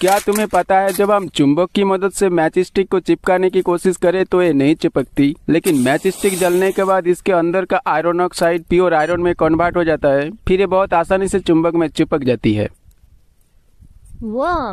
क्या तुम्हें पता है जब हम चुंबक की मदद से मैच स्टिक को चिपकाने की कोशिश करें तो ये नहीं चिपकती लेकिन मैच स्टिक जलने के बाद इसके अंदर का आयरन ऑक्साइड प्योर आयरन में कन्वर्ट हो जाता है फिर ये बहुत आसानी से चुंबक में चिपक जाती है वाह